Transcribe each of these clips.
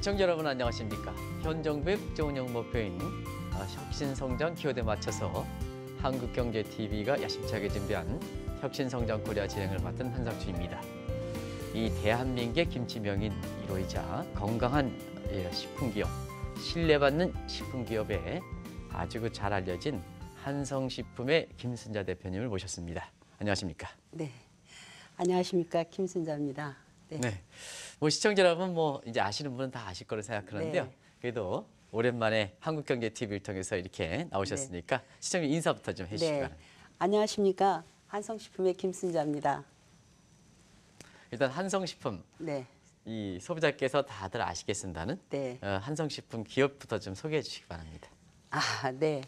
시청자 여러분 안녕하십니까? 현 정부의 국정운영 목표인 아, 혁신성장 기호대 맞춰서 한국경제TV가 야심차게 준비한 혁신성장 코리아 진행을 맡은 한상수입니다. 이 대한민국의 김치명인 1호이자 건강한 예, 식품기업, 신뢰받는 식품기업에 아주 그 잘 알려진 한성식품의 김순자 대표님을 모셨습니다. 안녕하십니까? 네. 안녕하십니까 김순자입니다. 네. 네. 뭐 시청자 여러분 뭐 이제 아시는 분은 다 아실 거를 생각하는데요. 네. 그래도 오랜만에 한국경제TV를 통해서 이렇게 나오셨으니까 네. 시청자 인사부터 좀 해주시기 네. 바랍니다. 안녕하십니까. 한성식품의 김순자입니다. 일단 한성식품. 네. 이 소비자께서 다들 아시겠습니다는 네. 어, 한성식품 기업부터 좀 소개해 주시기 바랍니다. 아, 네.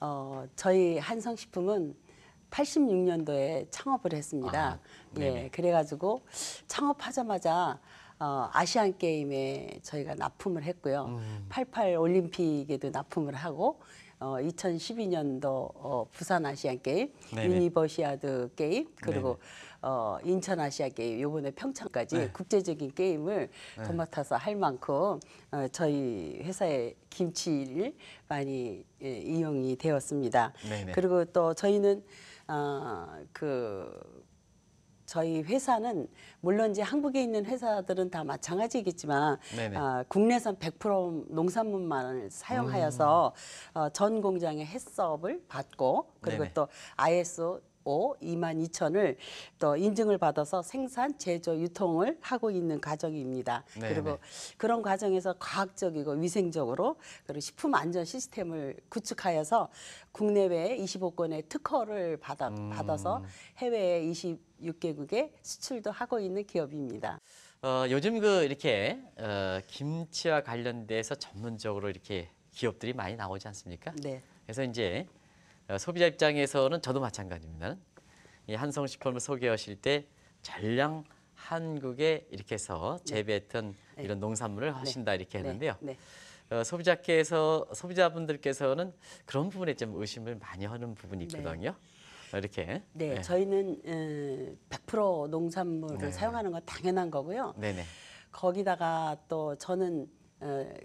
어, 저희 한성식품은 86년도에 창업을 했습니다. 아, 예, 그래가지고 창업하자마자 어, 아시안 게임에 저희가 납품을 했고요. 음. 88 올림픽에도 납품을 하고 어, 2012년도 어, 부산 아시안 게임, 네네. 유니버시아드 게임, 그리고 어, 인천 아시아 게임, 요번에 평창까지 네. 국제적인 게임을 네. 도맡아서 할 만큼 어, 저희 회사의 김치를 많이 예, 이용이 되었습니다. 네네. 그리고 또 저희는 어, 그 저희 회사는 물론 이제 한국에 있는 회사들은 다 마찬가지겠지만 어, 아, 국내산 100% 농산물만을 사용하여서 음. 어, 전 공장의 해썹을 받고 그리고 네네. 또 ISO 오 2만 2천을 또 인증을 받아서 생산, 제조, 유통을 하고 있는 과정입니다. 네 그리고 네. 그런 과정에서 과학적이고 위생적으로 그리고 식품 안전 시스템을 구축하여서 국내외 25건의 특허를 받아, 음. 받아서 해외 26개국에 수출도 하고 있는 기업입니다. 어, 요즘 그 이렇게 어, 김치와 관련돼서 전문적으로 이렇게 기업들이 많이 나오지 않습니까? 네. 그래서 이제 어, 소비자 입장에서는 저도 마찬가지입니다. 이 한성 식품을 소개하실 때 전량 한국에 이렇게 해서 재배했던 네. 이런 농산물을 네. 하신다 네. 이렇게 했는데요. 네. 어, 소비자께서 소비자분들께서는 그런 부분에 좀 의심을 많이 하는 부분이 네. 있거든요. 어, 이렇게. 네, 네. 저희는 음, 어, 100% 농산물을 사용하는 건 당연한 거고요. 네네. 거기다가 또 저는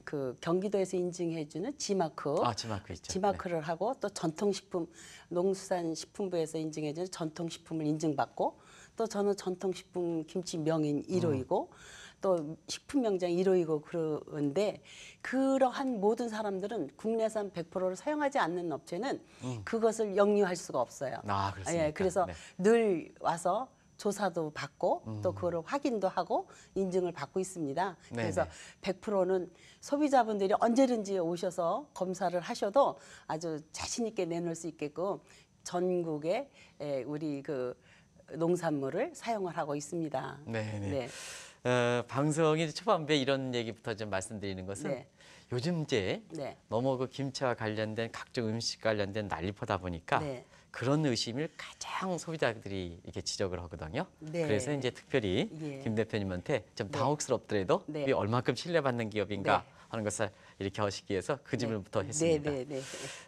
그 경기도에서 인증해주는 지마크, 아, 지마크 있죠. 지마크를 네. 하고 또 전통식품 농수산식품부에서 인증해주는 전통식품을 인증받고 또 저는 전통식품 김치 명인 1호이고 음. 또 식품명장 1호이고 그런데 그러한 모든 사람들은 국내산 100%를 사용하지 않는 업체는 음. 그것을 영유할 수가 없어요. 아, 그렇습니까? 예, 그래서 네. 늘 와서 조사도 받고 음. 또 그거를 확인도 하고 인증을 받고 있습니다. 네네. 그래서 100%는 소비자분들이 언제든지 오셔서 검사를 하셔도 아주 자신 있게 내놓을 수 있게끔 전국에 예, 우리 그 농산물을 사용을 하고 있습니다. 네네. 네. 어, 방송이 초반부에 이런 얘기부터 좀 말씀드리는 것은 네. 요즘 이제 네. 너무 그 김치와 관련된 각종 음식 관련된 난리퍼다 보니까 네. 그런 의심을 가장 소비자들이 이렇게 지적을 하거든요. 네. 그래서 이제 특별히 예. 김 대표님한테 좀 네. 당혹스럽더라도 네. 이 얼마큼 신뢰받는 기업인가 네. 하는 것을 이렇게 하시기 위해서 그 네. 질문부터 네, 했습니다.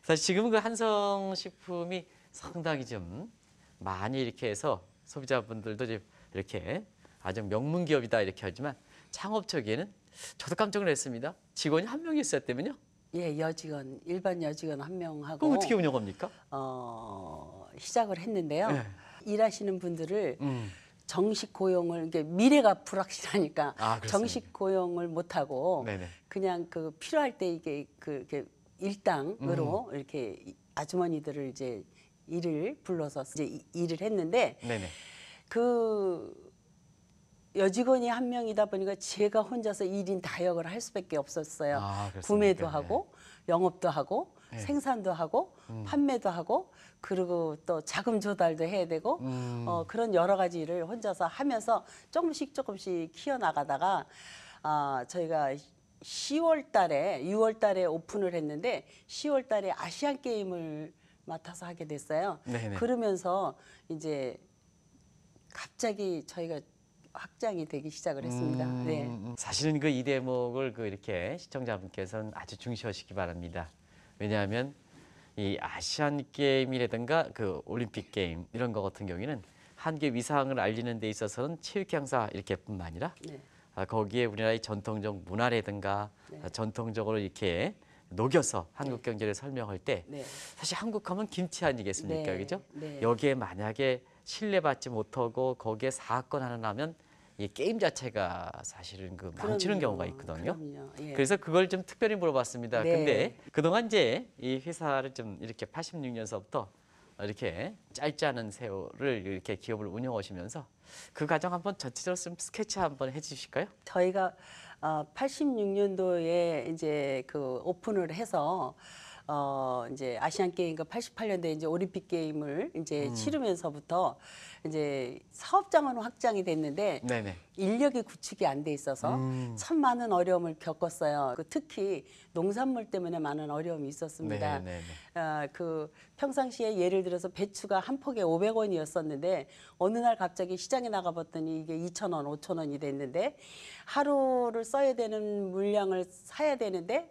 사실 지금 그 한성식품이 상당히 좀 많이 이렇게 해서 소비자분들도 좀 이렇게 아주 명문 기업이다 이렇게 하지만 창업 초기에는 저도 깜짝 놀랐습니다. 직원이 한 명이었을 있 때면요. 예, 여직원 일반 여직원 한 명하고 그럼 어떻게 운영합니까? 어, 시작을 했는데요. 네. 일하시는 분들을 음. 정식 고용을 이게 미래가 불확실하니까 아, 정식 고용을 못 하고 그냥 그 필요할 때 이게 그 이렇게 일당으로 음. 이렇게 아주머니들을 이제 일을 불러서 이제 일을 했는데 네네. 그 여직원이 한 명이다 보니까 제가 혼자서 일인 다역을 할 수밖에 없었어요. 아, 구매도 하고 예. 영업도 하고 네. 생산도 하고 음. 판매도 하고 그리고 또 자금 조달도 해야 되고 음. 어, 그런 여러 가지 일을 혼자서 하면서 조금씩 조금씩 키워나가다가 아, 저희가 10월 달에 6월 달에 오픈을 했는데 10월 달에 아시안 게임을 맡아서 하게 됐어요. 네네. 그러면서 이제 갑자기 저희가 확장이 되기 시작을 했습니다. 음, 네. 음, 음. 사실은 그 이 대목을 그 이렇게 시청자분께서는 아주 중시하시기 바랍니다. 왜냐하면 이 아시안 게임이라든가 그 올림픽 게임 이런 거 같은 경우에는 한계 위상을 알리는 데 있어서는 체육 행사 이렇게뿐만 아니라 네. 아, 거기에 우리나라의 전통적 문화라든가 네. 아, 전통적으로 이렇게 녹여서 한국 네. 경제를 설명할 때 네. 사실 한국하면 김치 아니겠습니까, 네. 그죠? 여기에 만약에 신뢰받지 못하고 거기에 사건 하나 나면 이 게임 자체가 사실은 그 망치는 그럼요. 경우가 있거든요. 그 예. 그래서 그걸 좀 특별히 물어봤습니다. 네. 근데 그동안 이제 이 회사를 좀 이렇게 86년서부터 이렇게 짧지 않은 세월을 이렇게 기업을 운영하시면서 그 과정 한번 전체적으로 좀 스케치 한번 해주실까요? 저희가 86년도에 어, 이제 그 오픈을 해서 어 이제 아시안 게임과 88년도에 이제 올림픽 게임을 이제 음. 치르면서부터 이제 사업장은 확장이 됐는데 네네. 인력이 구축이 안 돼 있어서 음. 참 많은 어려움을 겪었어요. 그 특히 농산물 때문에 많은 어려움이 있었습니다. 네, 네, 네. 아, 그 평상시에 예를 들어서 배추가 한 폭에 500원이었었는데 어느 날 갑자기 시장에 나가봤더니 이게 2,000원, 5,000원이 됐는데 하루를 써야 되는 물량을 사야 되는데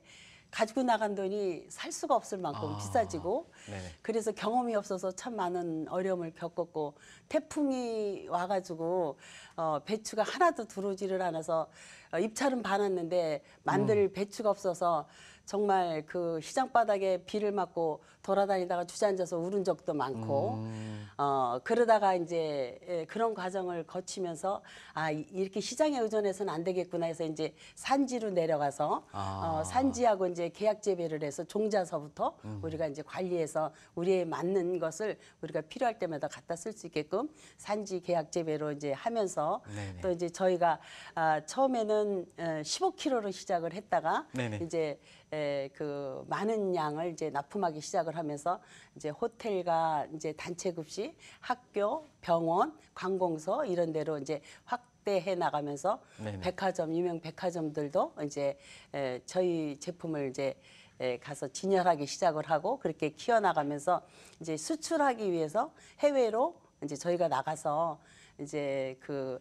가지고 나간 돈이 살 수가 없을 만큼 아, 비싸지고 네네. 그래서 경험이 없어서 참 많은 어려움을 겪었고 태풍이 와가지고 어, 배추가 하나도 들어오지를 않아서 어, 입찰은 받았는데 만들 음. 배추가 없어서 정말 그 시장 바닥에 비를 맞고 돌아다니다가 주저앉아서 울은 적도 많고 음. 어 그러다가 이제 예, 그런 과정을 거치면서 아 이렇게 시장에 의존해서는 안 되겠구나 해서 이제 산지로 내려가서 아. 어 산지하고 이제 계약 재배를 해서 종자서부터 음. 우리가 이제 관리해서 우리에 맞는 것을 우리가 필요할 때마다 갖다 쓸 수 있게끔 산지 계약 재배로 이제 하면서 네네. 또 이제 저희가 아 처음에는 15kg로 어, 시작을 했다가 네네. 이제 에, 예, 그 많은 양을 이제 납품하기 시작을 하면서 이제 호텔과 이제 단체 급식, 학교, 병원, 관공서 이런 데로 이제 확 확대해 나가면서 네네. 백화점 유명 백화점들도 이제 에, 예, 저희 제품을 이제 에, 예, 가서 진열하기 시작을 하고 그렇게 키워 나가면서 이제 수출하기 위해서 해외로 이제 저희가 나가서 이제 그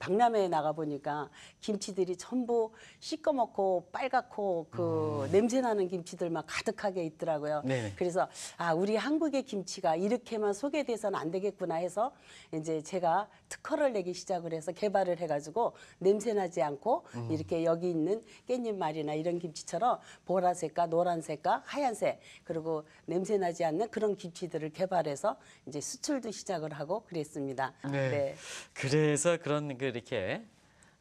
박람회에 나가 보니까 김치들이 전부 시꺼멓고 빨갛고 그 음. 냄새 나는 김치들만 가득하게 있더라고요. 네네. 그래서 아 우리 한국의 김치가 이렇게만 소개돼서는 안 되겠구나 해서 이제 제가 특허를 내기 시작을 해서 개발을 해가지고 냄새나지 않고 음. 이렇게 여기 있는 깻잎 말이나 이런 김치처럼 보라색과 노란색과 하얀색 그리고 냄새나지 않는 그런 김치들을 개발해서 이제 수출도 시작을 하고 그랬습니다. 네. 네. 그래서 그런 그 이렇게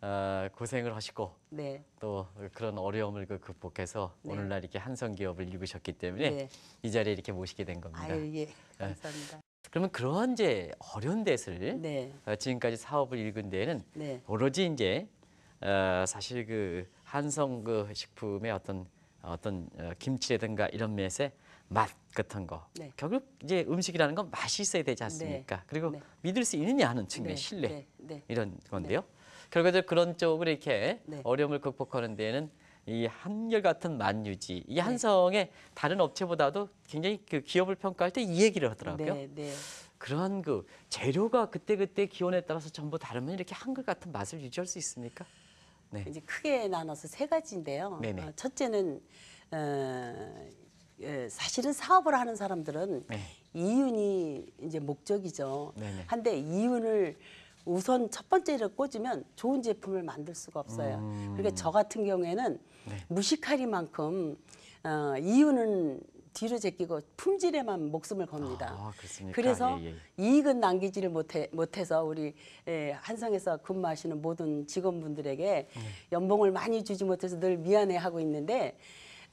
어, 고생을 하시고 네. 또 그런 어려움을 그 극복해서 네. 오늘날 이렇게 한성 기업을 이루셨기 때문에 네. 이 자리에 이렇게 모시게 된 겁니다. 아유, 예. 예. 감사합니다. 그러면 그런 이제 어려운 데를 네. 어, 지금까지 사업을 읽은 데에는 네. 오로지 이제 어, 사실 그 한성 그 식품의 어떤 어떤 어, 김치라든가 이런 맛에맛 같은 거 네. 결국 이제 음식이라는 건 맛이 있어야 되지 않습니까? 네. 그리고 네. 믿을 수 있느냐 하는 측면 네. 신뢰 이런 건데요. 결과적으로 그런 쪽을 이렇게 어려움을 극복하는 데에는 이 한결같은 만유지 이 네. 한성의 네. 다른 업체보다도 굉장히 그 기업을 평가할 때 이 얘기를 하더라고요. 네, 네. 그런 그 재료가 그때그때 기온에 따라서 전부 다르면 이렇게 한결 같은 맛을 유지할 수 있습니까? 네. 이제 크게 나눠서 세 가지인데요. 네네. 어, 첫째는 어, 예, 사실은 사업을 하는 사람들은 네. 이윤이 이제 목적이죠. 네네. 한데 이윤을 우선 첫 번째를 꽂으면 좋은 제품을 만들 수가 없어요. 음... 그러니까 저 같은 경우에는 네. 무식하리만큼 어, 이유는 뒤로 제끼고 품질에만 목숨을 겁니다. 아, 그래서 예, 예. 이익은 남기지를 못해, 못해서 우리 예, 한성에서 근무하시는 모든 직원분들에게 네. 연봉을 많이 주지 못해서 늘 미안해하고 있는데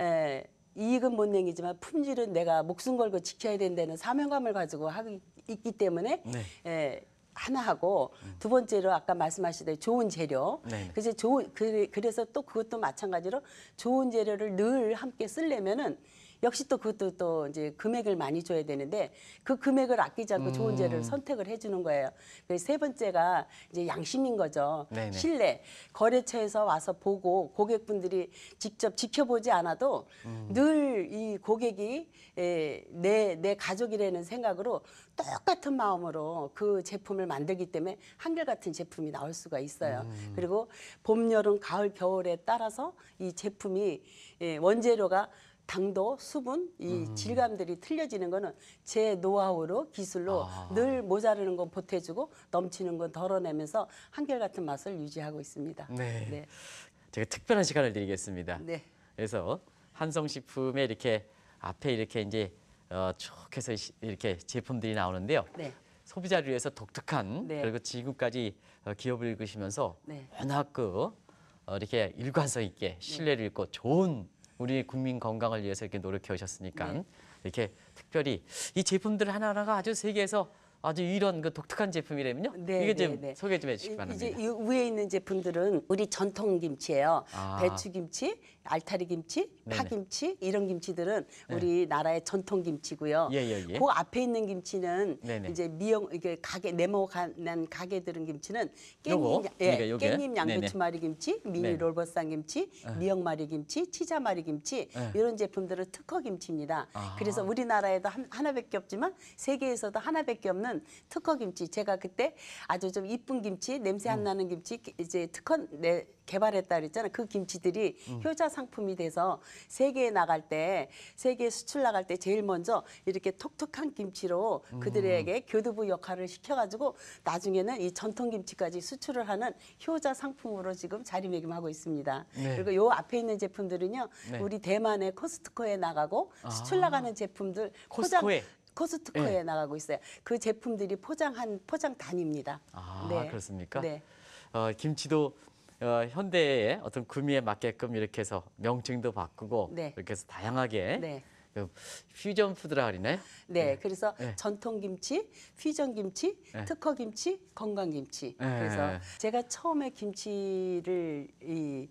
에, 예, 이익은 못 내기지만 품질은 내가 목숨 걸고 지켜야 된다는 사명감을 가지고 하기 있기 때문에 네. 에, 예, 하나 하고 음. 두 번째로 아까 말씀하시듯이 좋은 재료. 네. 그래서 좋은 그, 그래서 또 그것도 마찬가지로 좋은 재료를 늘 함께 쓰려면은 역시 또 그것도 또 이제 금액을 많이 줘야 되는데 그 금액을 아끼지 않고 좋은 재료를 음. 선택을 해주는 거예요. 그래서 세 번째가 이제 양심인 거죠. 네네. 신뢰. 거래처에서 와서 보고 고객분들이 직접 지켜보지 않아도 음. 늘이 고객이 내내 예, 내 가족이라는 생각으로 똑같은 마음으로 그 제품을 만들기 때문에 한결같은 제품이 나올 수가 있어요. 음. 그리고 봄, 여름, 가을, 겨울에 따라서 이 제품이 예, 원재료가 당도, 수분, 이 음. 질감들이 틀려지는 거는 제 노하우로 기술로 아. 늘 모자르는 건 보태주고 넘치는 건 덜어내면서 한결같은 맛을 유지하고 있습니다. 네. 네. 제가 특별한 시간을 드리겠습니다. 네. 그래서 한성식품에 이렇게 앞에 이렇게 이제 어, 쭉 해서 이렇게 제품들이 나오는데요. 네. 소비자를 위해서 독특한 네. 그리고 지금까지 어, 기업을 읽으시면서 네. 워낙 그 어, 이렇게 일관성 있게 네. 신뢰를 잃고 좋은 우리 국민 건강을 위해서 이렇게 노력해 오셨으니까 네. 이렇게 특별히 이 제품들 하나하나가 아주 세계에서 아주 이런 그 독특한 제품이라면요? 네, 이게 네, 좀 네, 네. 소개 좀 해주시기 바랍니다. 이제 이 위에 있는 제품들은 우리 전통 김치예요. 아. 배추김치, 알타리 김치, 파김치 이런 김치들은 네. 우리나라의 전통 김치고요. 예, 예, 예. 그 앞에 있는 김치는 네네. 이제 미용 이게 가게 네모난 가게 들은 김치는 깻잎, 예, 그러니까 깻잎 양배추마리 김치, 미니 네. 롤버쌈 김치, 네. 미역마리 김치, 치자마리 김치 네. 이런 제품들은 특허 김치입니다. 아. 그래서 우리나라에도 한, 하나밖에 없지만 세계에서도 하나밖에 없는 김치는 특허 김치. 제가 그때 아주 좀 이쁜 김치, 냄새 안 음. 나는 김치 이제 특허 내 개발했다 그랬잖아요. 그 김치들이 음. 효자 상품이 돼서 세계에 나갈 때, 세계 수출 나갈 때 제일 먼저 이렇게 톡톡한 김치로 음. 그들에게 교두부 역할을 시켜가지고 나중에는 이 전통 김치까지 수출을 하는 효자 상품으로 지금 자리매김하고 있습니다. 네. 그리고 요 앞에 있는 제품들은요, 네. 우리 대만의 코스트코에 나가고 수출 아. 나가는 제품들 코스트코에. 포장, 코스트코에 네. 나가고 있어요. 그 제품들이 포장한 포장단입니다. 아 네. 그렇습니까? 네. 어, 김치도 어, 현대의 어떤 구미에 맞게끔 이렇게 해서 명칭도 바꾸고 네. 이렇게 해서 다양하게 네. 그 퓨전 푸드라 그러나요? 네, 네, 그래서 네. 전통 김치, 퓨전 김치, 네. 특허 김치, 건강 김치. 네. 그래서 제가 처음에 김치를 이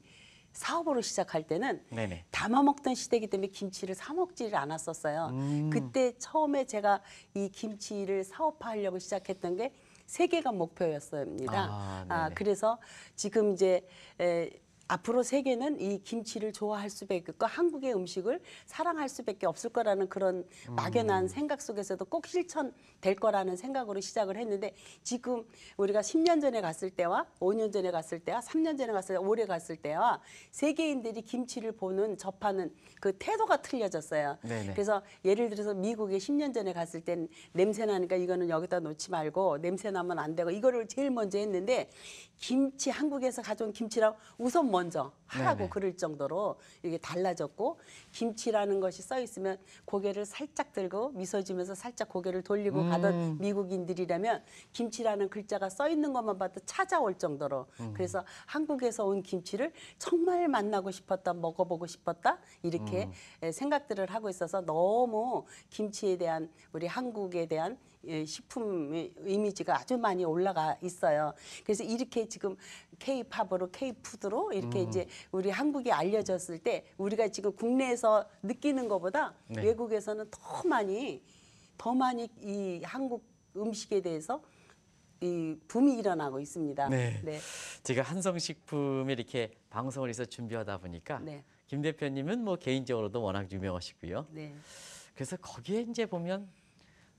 사업으로 시작할 때는 네네. 담아 먹던 시대이기 때문에 김치를 사 먹지를 않았었어요. 음. 그때 처음에 제가 이 김치를 사업화하려고 시작했던 게세계가 목표였습니다. 아, 아, 그래서 지금 이제 에, 앞으로 세계는 이 김치를 좋아할 수밖에 없고 한국의 음식을 사랑할 수밖에 없을 거라는 그런 막연한 음. 생각 속에서도 꼭 실천될 거라는 생각으로 시작을 했는데 지금 우리가 10년 전에 갔을 때와 5년 전에 갔을 때와 3년 전에 갔을 때, 올해 갔을 때와 세계인들이 김치를 보는 접하는 그 태도가 틀려졌어요. 네네. 그래서 예를 들어서 미국에 10년 전에 갔을 땐 냄새 나니까 이거는 여기다 놓지 말고 냄새 나면 안 되고 이거를 제일 먼저 했는데 김치 한국에서 가져온 김치랑 우선 먼저 하라고 네네. 그럴 정도로 이게 달라졌고 김치라는 것이 써 있으면 고개를 살짝 들고 미소 지면서 살짝 고개를 돌리고 음. 가던 미국인들이라면 김치라는 글자가 써 있는 것만 봐도 찾아올 정도로 음. 그래서 한국에서 온 김치를 정말 만나고 싶었다 먹어보고 싶었다 이렇게 음. 예, 생각들을 하고 있어서 너무 김치에 대한 우리 한국에 대한 식품의 이미지가 아주 많이 올라가 있어요. 그래서 이렇게 지금 K-팝으로 K-푸드로 이렇게 음. 이제 우리 한국이 알려졌을 때 우리가 지금 국내에서 느끼는 것보다 네. 외국에서는 더 많이 더 많이 이 한국 음식에 대해서 이 붐이 일어나고 있습니다. 네. 네. 제가 한성식품에 이렇게 방송을 해서 준비하다 보니까 네. 김 대표님은 뭐 개인적으로도 워낙 유명하시고요. 네. 그래서 거기에 이제 보면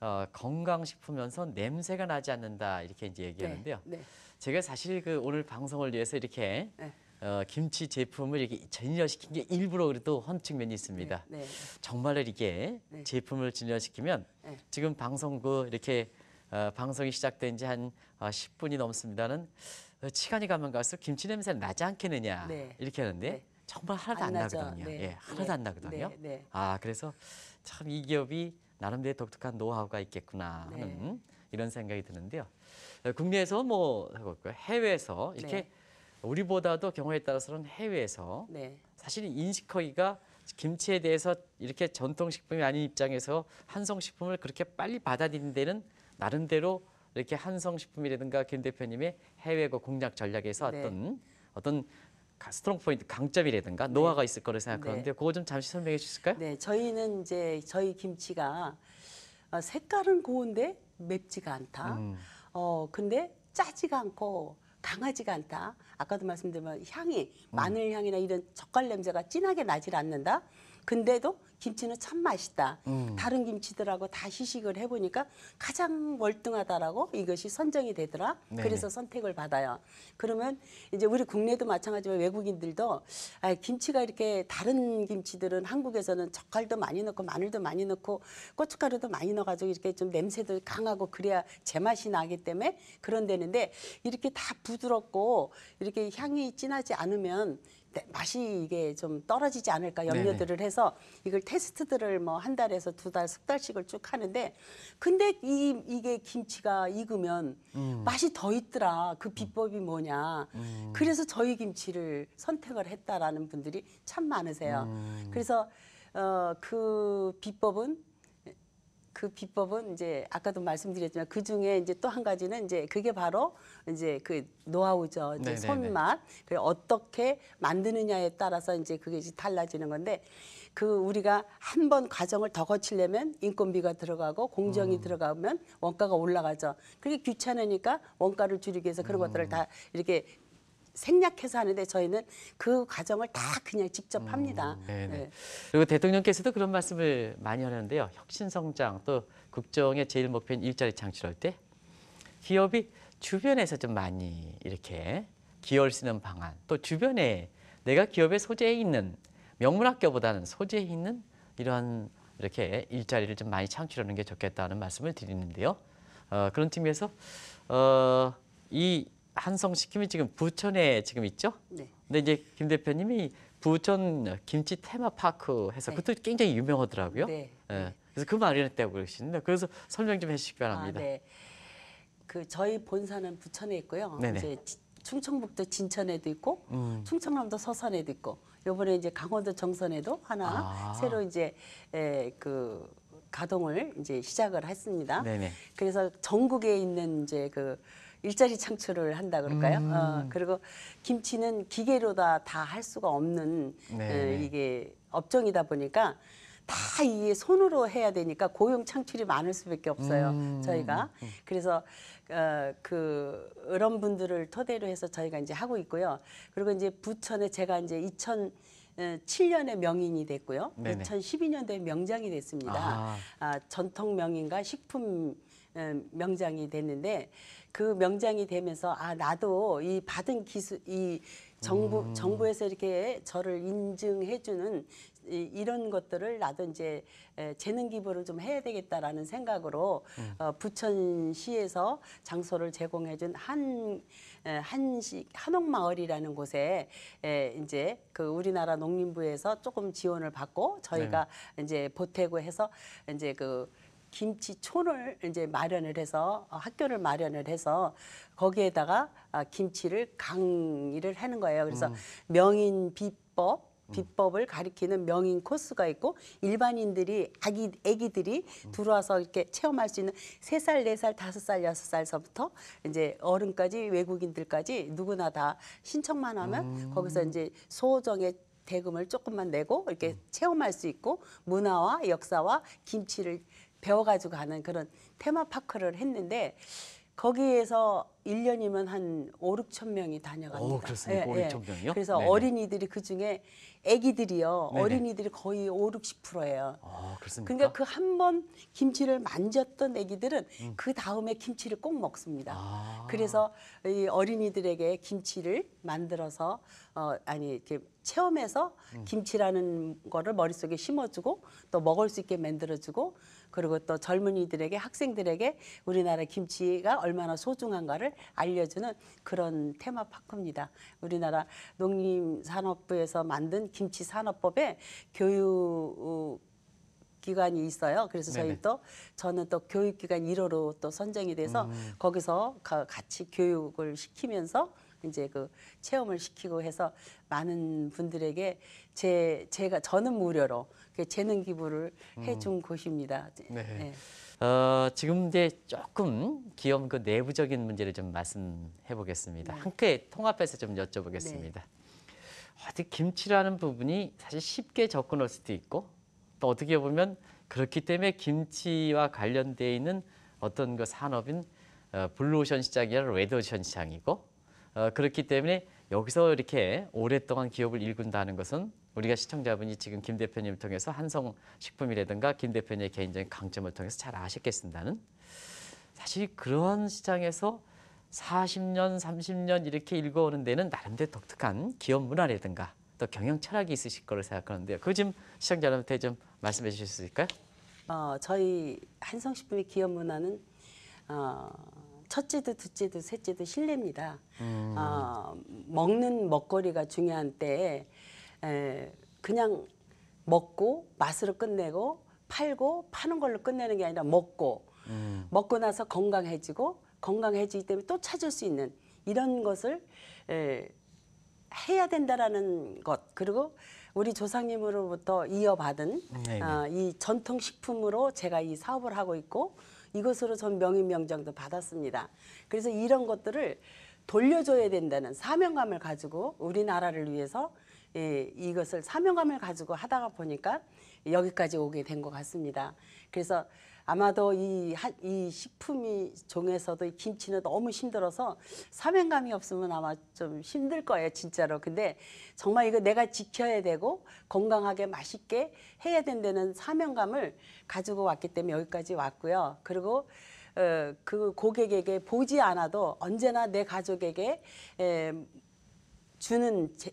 어, 건강 식품면서 냄새가 나지 않는다 이렇게 이제 얘기하는데요. 네, 네. 제가 사실 그 오늘 방송을 위해서 이렇게 네. 어, 김치 제품을 이렇게 진열시킨 게 일부러 그래도 헌 측면이 있습니다. 네, 네. 정말로 이렇게 네. 제품을 진열시키면 지금 방송 그 이렇게 어, 방송이 시작된 지 한 어, 10분이 넘습니다는 어, 시간이 가면 갈수록 김치 냄새 나지 않겠느냐 이렇게 하는데 정말 하나도 안, 안 나거든요. 예, 하나도 안 나거든요. 아 그래서 참 이 기업이 나름대로 독특한 노하우가 있겠구나 네. 하는 네. 이런 생각이 드는데요. 어, 국내에서 뭐 해외에서 이렇게 네. 우리보다도 경우에 따라서는 해외에서 네. 사실 인식허위가 김치에 대해서 이렇게 전통식품이 아닌 입장에서 한성식품을 그렇게 빨리 받아들인 데는 나름대로 이렇게 한성식품이라든가 김 대표님의 해외 그 공략 전략에서 네. 어떤 어떤 스트롱 포인트, 강점이라든가 네. 노화우가 있을 거를 생각하는데 네. 그거 좀 잠시 설명해 주실까요? 네, 저희는 이제 저희 김치가 어, 색깔은 고운데 맵지가 않다. 음. 어, 근데 짜지가 않고 강하지가 않다. 아까도 말씀드린 뭐 향이 음. 마늘 향이나 이런 젓갈 냄새가 진하게 나질 않는다. 근데도 김치는 참 맛있다. 음. 다른 김치들하고 다 시식을 해보니까 가장 월등하다라고 이것이 선정이 되더라. 네. 그래서 선택을 받아요. 그러면 이제 우리 국내도 마찬가지로 외국인들도 아, 김치가 이렇게 다른 김치들은 한국에서는 젓갈도 많이 넣고 마늘도 많이 넣고 고춧가루도 많이 넣어가지고 이렇게 좀 냄새도 강하고 그래야 제맛이 나기 때문에 그런 데는데 이렇게 다 부드럽고 이렇게 향이 진하지 않으면 맛이 이게 좀 떨어지지 않을까 염려들을 네네. 해서 이걸 테스트들을 뭐 한 달에서 두 달, 석 달씩을 쭉 하는데 근데 이 이게 김치가 익으면 음. 맛이 더 있더라. 그 비법이 뭐냐. 음. 그래서 저희 김치를 선택을 했다라는 분들이 참 많으세요. 음. 그래서 어, 그 비법은 그 비법은 이제 아까도 말씀드렸지만 그 중에 이제 또 한 가지는 이제 그게 바로 이제 그 노하우죠. 이제 네네네. 네, 손맛. 그 어떻게 만드느냐에 따라서 이제 그게 이제 달라지는 건데 그 우리가 한 번 과정을 더 거치려면 인건비가 들어가고 공정이 음. 들어가면 원가가 올라가죠. 그게 귀찮으니까 원가를 줄이기 위해서 그런 음. 것들을 다 이렇게 생략해서 하는데 저희는 그 과정을 다 그냥 직접 음, 합니다. 네. 그리고 대통령께서도 그런 말씀을 많이 하는데요. 혁신 성장 또 국정의 제일 목표인 일자리 창출할 때 기업이 주변에서 좀 많이 이렇게 기여를 쓰는 방안 또 주변에 내가 기업의 소재에 있는 명문학교보다는 소재에 있는 이러 이렇게 일자리를 좀 많이 창출하는 게 좋겠다는 말씀을 드리는데요. 어, 그런 측면에서 어, 이 한성식킴이 지금 부천에 지금 있죠? 네. 근데 이제 김 대표님이 부천 김치 테마파크 해서 네. 그것도 굉장히 유명하더라고요. 네. 네. 그래서 그 마련했다고 그러시는데 그래서 설명 좀 해주시기 아, 바랍니다. 아, 네. 그 저희 본사는 부천에 있고요. 네네. 네. 이제 충청북도 진천에도 있고 음. 충청남도 서산에도 있고 요번에 이제 강원도 정선에도 하나 아. 새로 이제 에, 그 가동을 이제 시작을 했습니다. 네네. 네. 그래서 전국에 있는 이제 그 일자리 창출을 한다 그럴까요? 음. 어, 그리고 김치는 기계로 다 다 할 수가 없는 네. 어, 네. 이게 업종이다 보니까 다 이게 손으로 해야 되니까 고용 창출이 많을 수밖에 없어요. 음. 저희가 음. 그래서 어, 그 이런 분들을 토대로 해서 저희가 이제 하고 있고요. 그리고 이제 부천에 제가 이제 2000 7년에 어, 명인이 됐고요. 2012년도에 명장이 됐습니다. 아. 아 전통 명인과 식품 어, 명장이 됐는데 그 명장이 되면서 아 나도 이 받은 기술 이 정부 음. 정부에서 이렇게 저를 인증해주는 이, 이런 것들을 나도 이제 재능 기부를 좀 해야 되겠다라는 생각으로 음. 어, 부천시에서 장소를 제공해준 한 한식 한옥마을이라는 곳에 에, 이제 그 우리나라 농림부에서 조금 지원을 받고 저희가 네. 이제 보태고 해서 이제 그 김치촌을 이제 마련을 해서 어, 학교를 마련을 해서 거기에다가 아, 김치를 강의를 하는 거예요. 그래서 음. 명인 비법 음. 비법을 가리키는 명인 코스가 있고 일반인들이 아기 아기들이 음. 들어와서 이렇게 체험할 수 있는 세 살 네살 네 다섯 살 여섯 살서부터 이제 어른까지 외국인들까지 누구나 다 신청만 하면 음. 거기서 이제 소정의 대금을 조금만 내고 이렇게 음. 체험할 수 있고 문화와 역사와 김치를 배워가지고 가는 그런 테마파크를 했는데 거기에서 1년이면 한 5, 6천 명이 다녀갑니다. 오, 그렇습니까? 예, 5, 6천 예. 명이요? 그래서 네네. 어린이들이 그중에 애기들이요 네네. 어린이들이 거의 5, 60%예요. 아, 그렇습니까? 그러니까 그 한 번 김치를 만졌던 애기들은 음. 그 다음에 김치를 꼭 먹습니다. 아. 그래서 이 어린이들에게 김치를 만들어서 어 아니 이렇게 체험해서 음. 김치라는 거를 머릿속에 심어주고 또 먹을 수 있게 만들어주고 그리고 또 젊은이들에게 학생들에게 우리나라 김치가 얼마나 소중한가를 알려주는 그런 테마 파크입니다. 우리나라 농림산업부에서 만든 김치 산업법에 교육 기관이 있어요. 그래서 저희 네네. 또 저는 또 교육기관 1호로 또 선정이 돼서 음. 거기서 같이 교육을 시키면서 이제 그 체험을 시키고 해서 많은 분들에게 제 제가 저는 무료로 그 재능 기부를 음. 해준 음. 곳입니다. 네. 네. 어, 지금 이제 조금 기업 그 내부적인 문제를 좀 말씀해 보겠습니다. 네. 함께 통합해서 좀 여쭤보겠습니다. 네. 어떻게 김치라는 부분이 사실 쉽게 접근할 수도 있고 또 어떻게 보면 그렇기 때문에 김치와 관련돼 있는 어떤 그 산업인 어, 블루오션 시장이나 레드오션 시장이고 어, 그렇기 때문에 여기서 이렇게 오랫동안 기업을 읽군다는 것은 우리가 시청자분이 지금 김 대표님을 통해서 한성식품이라든가 김 대표님의 개인적인 강점을 통해서 잘 아셨겠습니다는 사실 그런 시장에서 40년, 30년 이렇게 읽어오는 데는 나름대로 독특한 기업 문화라든가 또 경영 철학이 있으실 거를 생각하는데요. 그좀 시청자 여러분한테 좀 말씀해 주실 수 있을까요? 어, 저희 한성식품의 기업 문화는 어, 첫째도 둘째도 셋째도 실례입니다. 음. 어, 먹는 먹거리가 중요한 때에 에, 그냥 먹고 맛으로 끝내고 팔고 파는 걸로 끝내는 게 아니라 먹고 음. 먹고 나서 건강해지고 건강해지기 때문에 또 찾을 수 있는 이런 것을 에, 해야 된다라는 것 그리고 우리 조상님으로부터 이어받은 네, 네. 어, 이 전통 식품으로 제가 이 사업을 하고 있고 이것으로 전명인명장도 받았습니다. 그래서 이런 것들을 돌려줘야 된다는 사명감을 가지고 우리나라를 위해서 예, 이것을 사명감을 가지고 하다가 보니까 여기까지 오게 된 것 같습니다. 그래서 아마도 이, 이 식품이 종에서도 이 김치는 너무 힘들어서 사명감이 없으면 아마 좀 힘들 거예요 진짜로 근데 정말 이거 내가 지켜야 되고 건강하게 맛있게 해야 된다는 사명감을 가지고 왔기 때문에 여기까지 왔고요 그리고 어, 그 고객에게 보지 않아도 언제나 내 가족에게 에, 주는 제,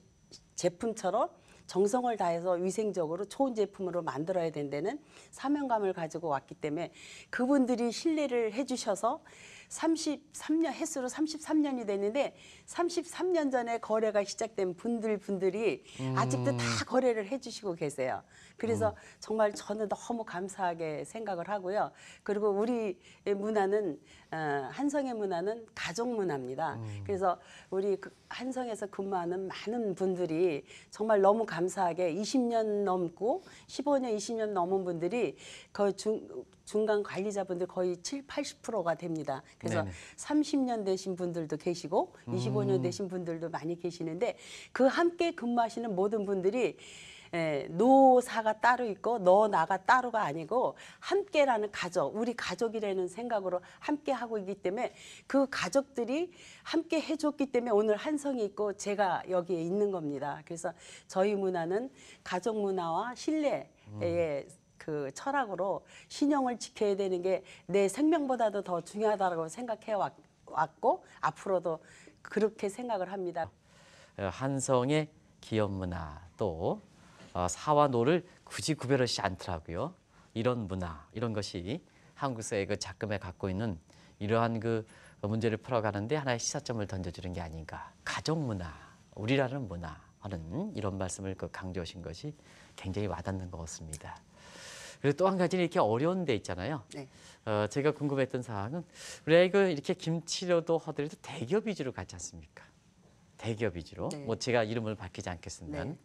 제품처럼 정성을 다해서 위생적으로 좋은 제품으로 만들어야 된다는 사명감을 가지고 왔기 때문에 그분들이 신뢰를 해주셔서 33년 횟수로 33년이 됐는데 33년 전에 거래가 시작된 분들 분들이 음. 아직도 다 거래를 해주시고 계세요. 그래서 음. 정말 저는 너무 감사하게 생각을 하고요. 그리고 우리 문화는 어, 한성의 문화는 가족 문화입니다. 음. 그래서 우리 그 한성에서 근무하는 많은 분들이 정말 너무 감사하게 20년 넘고 15년, 20년 넘은 분들이 그 중, 중간 관리자분들 거의 7, 80%가 됩니다. 그래서 네네. 30년 되신 분들도 계시고 25년 음. 되신 분들도 많이 계시는데 그 함께 근무하시는 모든 분들이 예, 노사가 따로 있고 너 나가 따로가 아니고 함께라는 가족, 우리 가족이라는 생각으로 함께 하고 있기 때문에 그 가족들이 함께 해줬기 때문에 오늘 한성이 있고 제가 여기에 있는 겁니다. 그래서 저희 문화는 가족 문화와 신뢰의 음. 예, 그 철학으로 신형을 지켜야 되는 게 내 생명보다도 더 중요하다고 생각해 왔고 앞으로도 그렇게 생각을 합니다. 예, 한성의 기업 문화 또 어, 사와 노를 굳이 구별하지 않더라고요. 이런 문화, 이런 것이 한국 사회의 그 작금에 갖고 있는 이러한 그 문제를 풀어가는데 하나의 시사점을 던져주는 게 아닌가. 가족 문화, 우리라는 문화 하는 이런 말씀을 그 강조하신 것이 굉장히 와닿는 것 같습니다. 그리고 또 한 가지는 이렇게 어려운 데 있잖아요. 네. 어, 제가 궁금했던 사항은 우리가 이거 그 이렇게 김치로도 하더라도 대기업 위주로 가지 않습니까? 대기업 위주로. 네. 뭐 제가 이름을 밝히지 않겠습니다 네.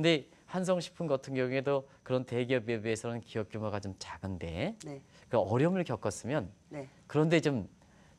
근데 한성식품 같은 경우에도 그런 대기업에 비해서는 기업 규모가 좀 작은데 네. 그 어려움을 겪었으면 네. 그런데 좀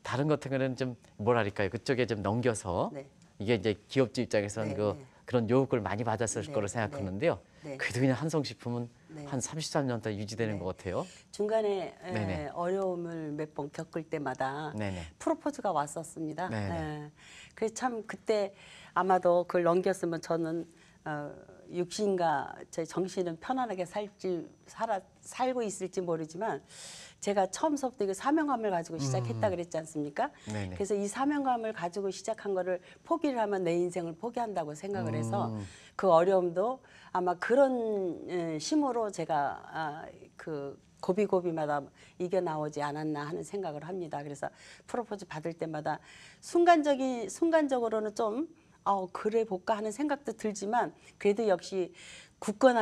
다른 같은 거는좀 뭐랄까요 그쪽에 좀 넘겨서 네. 이게 이제 기업주 입장에서는 네, 그 네. 그런 요구를 많이 받았을 네, 거로 생각하는데요. 그래도 그냥 한성식품은 한 33년 동안 유지되는 것 같아요. 중간에 에, 어려움을 몇 번 겪을 때마다 네네. 프로포즈가 왔었습니다. 에, 그래서 참 그때 아마도 그걸 넘겼으면 저는 어, 육신과 제 정신은 편안하게 살지 살아 살고 있을지 모르지만 제가 처음서부터 이 사명감을 가지고 시작했다 음. 그랬지 않습니까? 네 그래서 이 사명감을 가지고 시작한 거를 포기를 하면 내 인생을 포기한다고 생각을 해서 음. 그 어려움도 아마 그런 힘으로 제가 아, 그 고비고비마다 이겨나오지 않았나 하는 생각을 합니다. 그래서 프로포즈 받을 때마다 순간적인 순간적으로는 좀 어, 그래 볼까 하는 생각도 들지만 그래도 역시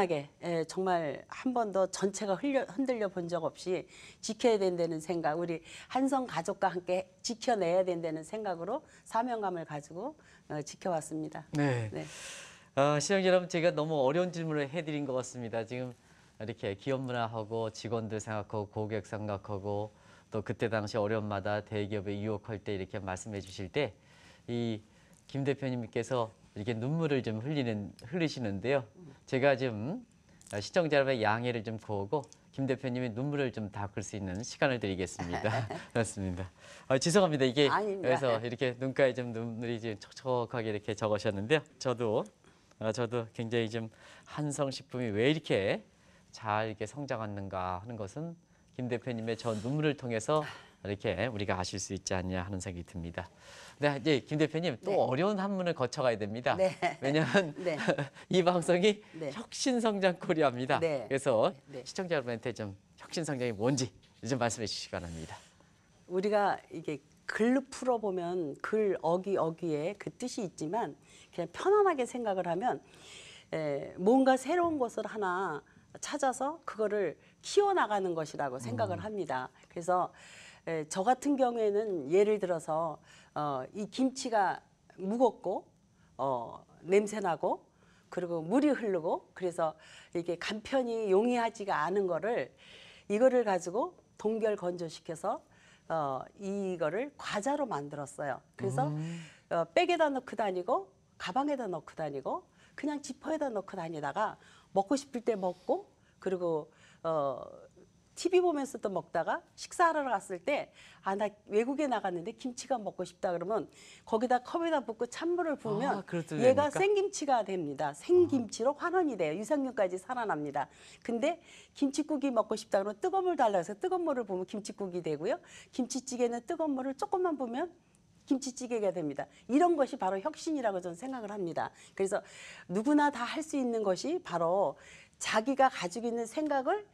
굳건하게 에, 예, 정말 한 번 더 전체가 흘려, 흔들려 본 적 없이 지켜야 된다는 생각 우리 한성 가족과 함께 지켜내야 된다는 생각으로 사명감을 가지고 어, 지켜왔습니다. 네. 네. 어, 시청자 여러분 제가 너무 어려운 질문을 해드린 것 같습니다. 지금 이렇게 기업 문화하고 직원들 생각하고 고객 생각하고 또 그때 당시 어려움마다 대기업에 유혹할 때 이렇게 말씀해 주실 때이 김 대표님께서 이렇게 눈물을 좀 흘리는 흘리시는데요. 제가 좀 어, 시청자 여러분의 양해를 좀 구하고 김 대표님이 눈물을 좀 닦을 수 있는 시간을 드리겠습니다. 그렇습니다. 아, 죄송합니다. 이게 아닙니다. 그래서 이렇게 눈가에 좀 눈물이 좀 촉촉하게 이렇게 적으셨는데요. 저도 아, 저도 굉장히 좀 한성 식품이 왜 이렇게 잘 이렇게 성장하는가 하는 것은 김 대표님의 저 눈물을 통해서 이렇게 우리가 아실 수 있지 않냐 하는 생각이 듭니다. 네, 이제 김 대표님 또 네. 어려운 한문을 거쳐가야 됩니다. 네. 왜냐하면 네. 이 방송이 네. 혁신성장 코리아입니다. 네. 그래서 네. 시청자 여러분한테 좀 혁신성장이 뭔지 좀 말씀해 주시기 바랍니다. 우리가 이게 글로 풀어보면 글 어기 어기에 그 뜻이 있지만 그냥 편안하게 생각을 하면 에, 뭔가 새로운 것을 하나 찾아서 그거를 키워나가는 것이라고 생각을 음. 합니다. 그래서 예, 저 같은 경우에는 예를 들어서 어, 이 김치가 무겁고 어, 냄새나고 그리고 물이 흐르고 그래서 이게 간편히 용이하지가 않은 거를 이거를 가지고 동결 건조시켜서 어, 이거를 과자로 만들었어요. 그래서 음. 어, 백에다 넣고 다니고 가방에다 넣고 다니고 그냥 지퍼에다 넣고 다니다가 먹고 싶을 때 먹고 그리고 어, TV 보면서 또 먹다가 식사하러 갔을 때 아 나 외국에 나갔는데 김치가 먹고 싶다 그러면 거기다 컵에다 붓고 찬물을 부으면 아, 얘가 됩니까? 생김치가 됩니다. 생김치로 아. 환원이 돼요. 유산균까지 살아납니다. 근데 김치국이 먹고 싶다 그러면 뜨거운 물 달라 서 뜨거운 물을 부으면 김치국이 되고요. 김치찌개는 뜨거운 물을 조금만 부으면 김치찌개가 됩니다. 이런 것이 바로 혁신이라고 저는 생각을 합니다. 그래서 누구나 다 할 수 있는 것이 바로 자기가 가지고 있는 생각을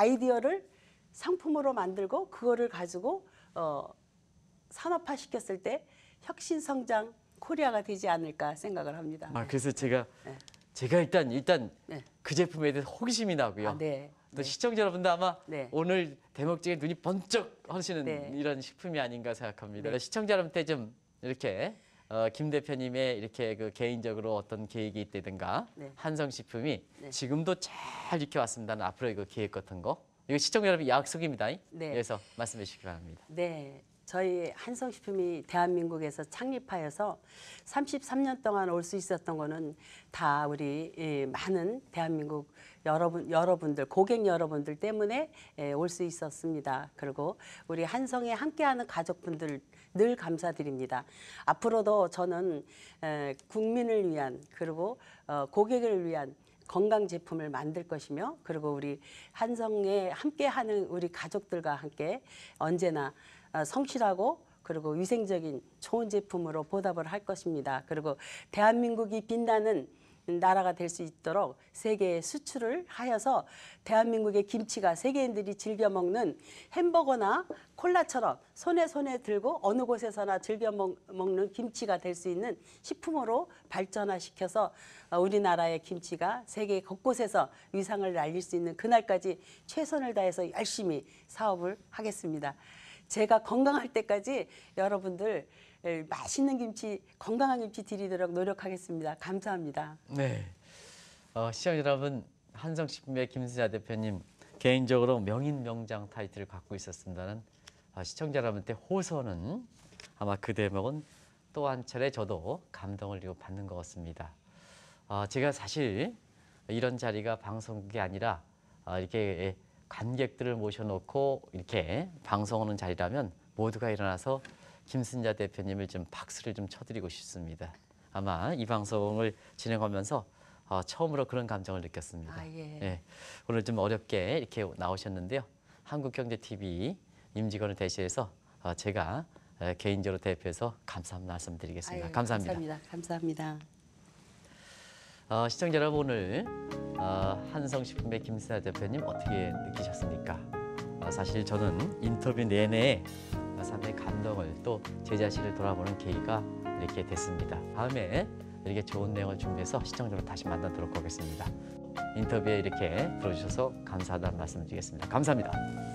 아이디어를 상품으로 만들고 그거를 가지고 어, 산업화 시켰을 때 혁신 성장 코리아가 되지 않을까 생각을 합니다. 아, 그래서 제가 네. 제가 일단 일단 네. 그 제품에 대해 호기심이 나고요. 아, 네. 또 네. 시청자 여러분도 아마 네. 오늘 대목적에 눈이 번쩍 하시는 네. 이런 식품이 아닌가 생각합니다. 시청자 여러분한좀 이렇게 어, 김 대표님의 이렇게 그 개인적으로 어떤 계획이 있다든가 네. 한성식품이 네. 지금도 잘 지켜왔습니다. 앞으로의 그 계획 같은 거. 이거 시청자 여러분 약속입니다. 네. 여기서 말씀해 주시기 바랍니다. 네. 저희 한성식품이 대한민국에서 창립하여서 33년 동안 올 수 있었던 거는 다 우리 많은 대한민국 여러분 여러분들 고객 여러분들 때문에 예, 올수 있었습니다. 그리고 우리 한성에 함께하는 가족분들 늘 감사드립니다. 앞으로도 저는 국민을 위한 그리고 어, 고객을 위한 건강 제품을 만들 것이며 그리고 우리 한성에 함께하는 우리 가족들과 함께 언제나 어, 성실하고 그리고 위생적인 좋은 제품으로 보답을 할 것입니다. 그리고 대한민국이 빛나는 나라가 될 수 있도록 세계에 수출을 하여서 대한민국의 김치가 세계인들이 즐겨 먹는 햄버거나 콜라처럼 손에 손에 들고 어느 곳에서나 즐겨 먹는 김치가 될 수 있는 식품으로 발전화시켜서 어, 우리나라의 김치가 세계 곳곳에서 위상을 날릴 수 있는 그날까지 최선을 다해서 열심히 사업을 하겠습니다. 제가 건강할 때까지 여러분들 예, 맛있는 김치, 건강한 김치 드리도록 노력하겠습니다. 감사합니다. 네. 어, 시청 여러분, 한성식품의 김수자 대표님 개인적으로 명인 명장 타이틀을 갖고 있었습니다는 어, 시청자 여러분한 호소는 아마 그 대목은 또 한 차례 저도 감동을 받는 것 같습니다. 어, 제가 사실 이런 자리가 방송국이 아니라 어, 이렇게 관객들을 모셔놓고 이렇게 방송하는 자리라면 모두가 일어나서 김순자 대표님을 좀 박수를 좀 쳐드리고 싶습니다. 아마 이 방송을 진행하면서 어, 처음으로 그런 감정을 느꼈습니다. 아, 예. 예. 오늘 좀 어렵게 이렇게 나오셨는데요. 한국경제TV 임직원을 대신해서 어, 제가 개인적으로 대표해서 감사 말씀드리겠습니다. 아유, 감사합니다. 감사합니다. 감사합니다. 어, 시청자 여러분 오늘 어, 한성식품의 김순아 대표님 어떻게 느끼셨습니까? 아, 사실 저는 인터뷰 내내 사람들 아, 감동을 또 제 자신을 돌아보는 계기가 이렇게 됐습니다. 다음에 이렇게 좋은 내용을 준비해서 시청자로 다시 만나도록 하겠습니다. 인터뷰에 이렇게 들어주셔서 감사하다는 말씀을 드리겠습니다. 감사합니다.